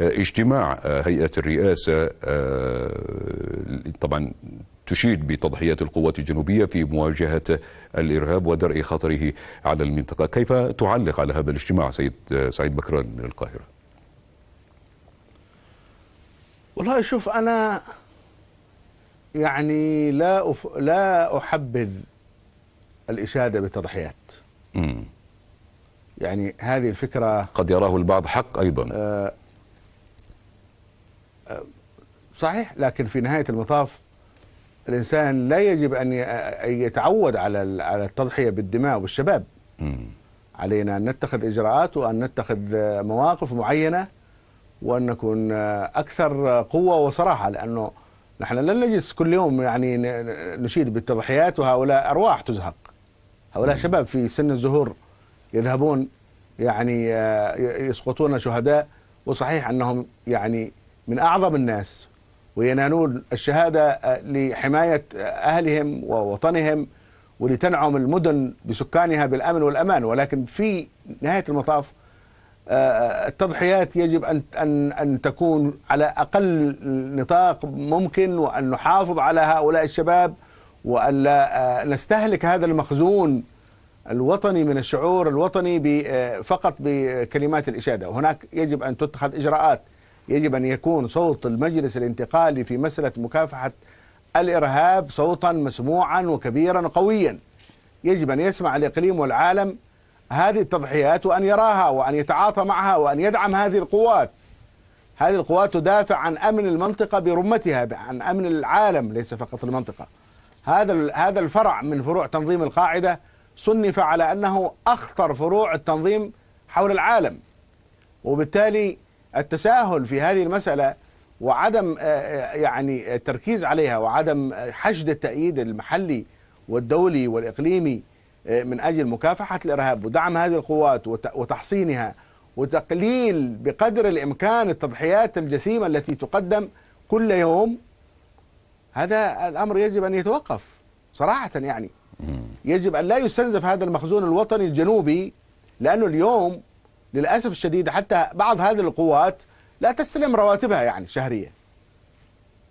آه، اجتماع آه، هيئة الرئاسة آه، طبعا تشيد بتضحيات القوات الجنوبية في مواجهة الإرهاب ودرء خطره على المنطقة كيف تعلق على هذا الاجتماع سيد سعيد بكران من القاهرة والله شوف أنا يعني لا أف... لا أحبذ الإشادة بتضحيات يعني هذه الفكرة قد يراه البعض حق أيضا آه صحيح لكن في نهايه المطاف الانسان لا يجب ان يتعود على على التضحيه بالدماء وبالشباب علينا ان نتخذ اجراءات وان نتخذ مواقف معينه وان نكون اكثر قوه وصراحه لانه نحن لن نجلس كل يوم يعني نشيد بالتضحيات وهؤلاء ارواح تزهق هؤلاء شباب في سن الزهور يذهبون يعني آه، يسقطون شهداء وصحيح انهم يعني من اعظم الناس وينالون الشهادة آه، لحماية آه، أهلهم ووطنهم ولتنعم المدن بسكانها بالأمن والأمان ولكن في نهاية المطاف آه، التضحيات يجب أن أن أن تكون على أقل نطاق ممكن وأن نحافظ على هؤلاء الشباب وأن لا نستهلك هذا المخزون الوطني من الشعور الوطني فقط بكلمات الإشادة وهناك يجب أن تتخذ إجراءات يجب أن يكون صوت المجلس الانتقالي في مسألة مكافحة الإرهاب صوتا مسموعا وكبيرا وقويا يجب أن يسمع الإقليم والعالم هذه التضحيات وأن يراها وأن يتعاطى معها وأن يدعم هذه القوات هذه القوات تدافع عن أمن المنطقة برمتها عن أمن العالم ليس فقط المنطقة هذا هذا الفرع من فروع تنظيم القاعدة صنف على أنه أخطر فروع التنظيم حول العالم وبالتالي التساهل في هذه المسألة وعدم آه، آه، يعني التركيز عليها وعدم آه، حشد التأييد المحلي والدولي والإقليمي من أجل مكافحة الإرهاب ودعم هذه القوات وتحصينها وتقليل بقدر الإمكان التضحيات الجسيمة التي تقدم كل يوم هذا الأمر يجب أن يتوقف صراحة يعني يجب أن لا يستنزف هذا المخزون الوطني الجنوبي لأنه اليوم للأسف الشديد حتى بعض هذه القوات لا تستلم رواتبها يعني شهريه.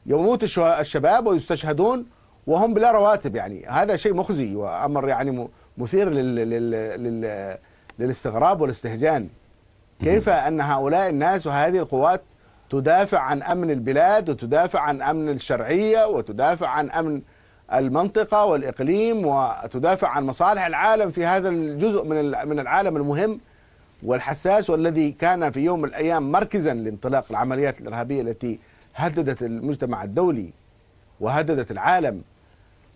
يموت الشباب ويستشهدون وهم بلا رواتب يعني هذا شيء مخزي وأمر يعني مثير لل... لل... لل... للاستغراب والاستهجان كيف أن هؤلاء الناس وهذه القوات تدافع عن أمن البلاد وتدافع عن أمن الشرعية وتدافع عن أمن المنطقة والإقليم وتدافع عن مصالح العالم في هذا الجزء من من العالم المهم والحساس والذي كان في يوم من الأيام مركزا لانطلاق العمليات الإرهابية التي هددت المجتمع الدولي وهددت العالم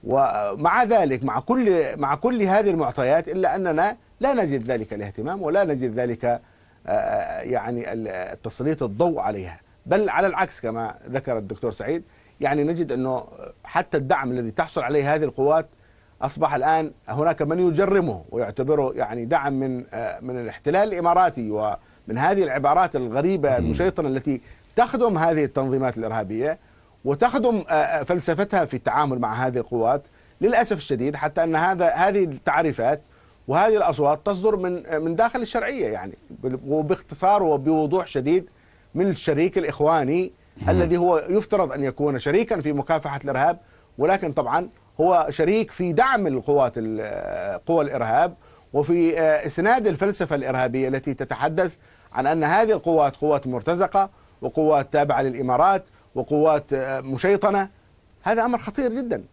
ومع ذلك مع كل مع كل هذه المعطيات الا اننا لا نجد ذلك الاهتمام ولا نجد ذلك آه، آه، يعني تسليط الضوء عليها بل على العكس كما ذكر الدكتور سعيد يعني نجد انه حتى الدعم الذي تحصل عليه هذه القوات اصبح الان هناك من يجرمه ويعتبره يعني دعم من آه، من الاحتلال الاماراتي ومن هذه العبارات الغريبه المشيطنه التي تخدم هذه التنظيمات الارهابيه وتخدم آه، آه، فلسفتها في التعامل مع هذه القوات للاسف الشديد حتى ان هذا هذه التعريفات وهذه الاصوات تصدر من من داخل الشرعيه يعني وباختصار وبوضوح شديد من الشريك الاخواني الذي هو يفترض ان يكون شريكا في مكافحه الارهاب ولكن طبعا هو شريك في دعم القوات قوى الارهاب وفي آه، اسناد الفلسفه الارهابيه التي تتحدث عن ان هذه القوات قوات مرتزقه وقوات تابعه للامارات وقوات آه، مشيطنه هذا امر خطير جدا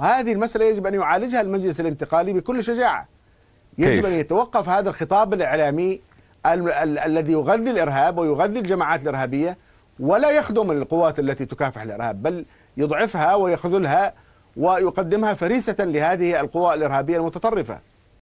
هذه المساله يجب ان يعالجها المجلس الانتقالي بكل شجاعه يجب ان يتوقف هذا الخطاب الاعلامي ال ال الذي يغذي الارهاب ويغذي الجماعات الارهابيه ولا يخدم القوات التي تكافح الارهاب بل يضعفها ويخذلها ويقدمها فريسة لهذه القوى الإرهابية المتطرفة